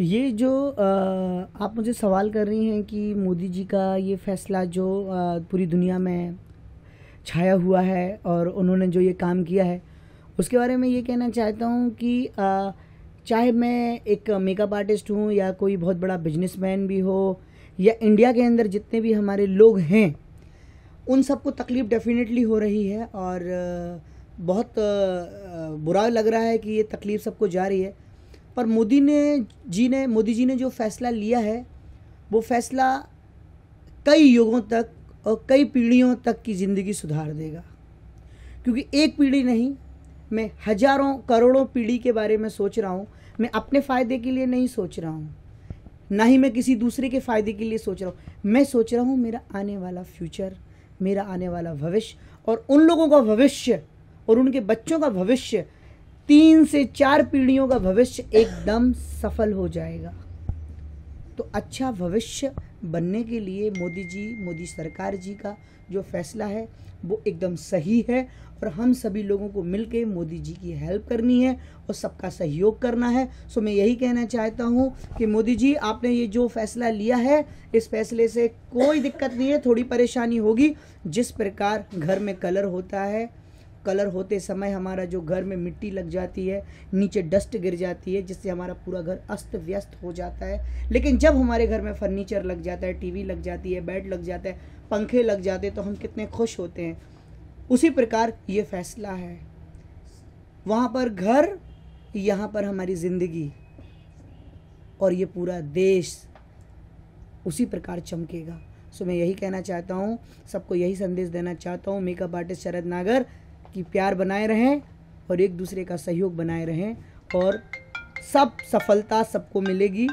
ये जो आप मुझे सवाल कर रही हैं कि मोदी जी का ये फैसला जो पूरी दुनिया में छाया हुआ है और उन्होंने जो ये काम किया है उसके बारे में ये कहना चाहता हूँ कि चाहे मैं एक मेकअप आर्टिस्ट हूँ या कोई बहुत बड़ा बिजनेसमैन भी हो या इंडिया के अंदर जितने भी हमारे लोग हैं उन सबको तकलीफ़ डेफिनेटली हो रही है और बहुत बुरा लग रहा है कि ये तकलीफ़ सबको जा रही है पर मोदी ने जी ने मोदी जी ने जो फैसला लिया है वो फैसला कई युगों तक और कई पीढ़ियों तक की ज़िंदगी सुधार देगा क्योंकि एक पीढ़ी नहीं मैं हजारों करोड़ों पीढ़ी के बारे में सोच रहा हूँ मैं अपने फ़ायदे के लिए नहीं सोच रहा हूँ ना ही मैं किसी दूसरे के फ़ायदे के लिए सोच रहा हूँ मैं सोच रहा हूँ मेरा आने वाला फ्यूचर मेरा आने वाला भविष्य और उन लोगों का भविष्य और उनके बच्चों का भविष्य तीन से चार पीढ़ियों का भविष्य एकदम सफल हो जाएगा तो अच्छा भविष्य बनने के लिए मोदी जी मोदी सरकार जी का जो फैसला है वो एकदम सही है और हम सभी लोगों को मिलके मोदी जी की हेल्प करनी है और सबका सहयोग करना है सो मैं यही कहना चाहता हूँ कि मोदी जी आपने ये जो फैसला लिया है इस फैसले से कोई दिक्कत नहीं है थोड़ी परेशानी होगी जिस प्रकार घर में कलर होता है कलर होते समय हमारा जो घर में मिट्टी लग जाती है नीचे डस्ट गिर जाती है जिससे हमारा पूरा घर अस्त व्यस्त हो जाता है लेकिन जब हमारे घर में फर्नीचर लग जाता है टीवी लग जाती है बेड लग जाता है पंखे लग जाते हैं तो हम कितने खुश होते हैं उसी प्रकार ये फैसला है वहाँ पर घर यहाँ पर हमारी ज़िंदगी और ये पूरा देश उसी प्रकार चमकेगा सो मैं यही कहना चाहता हूँ सबको यही संदेश देना चाहता हूँ मेकअप आर्टिस्ट शरद नागर कि प्यार बनाए रहें और एक दूसरे का सहयोग बनाए रहें और सब सफलता सबको मिलेगी